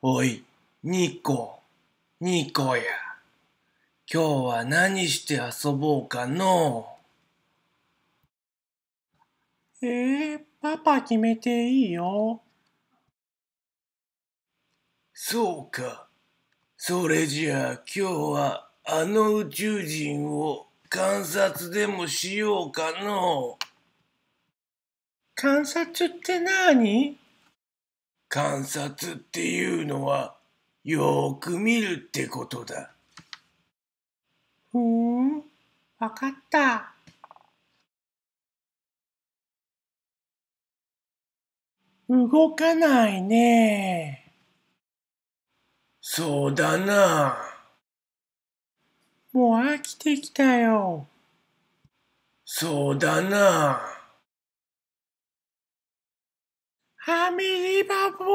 おい、ニコ、ニコや。今日は何して遊ぼうかのう。えー、パパ決めていいよ。そうか。それじゃあ今日はあの宇宙人を観察でもしようかのう。観察ってなに観察っていうのはよーく見るってことだ。ふーん、わかった。動かないね。そうだな。もう飽きてきたよ。そうだな。Amiibabo!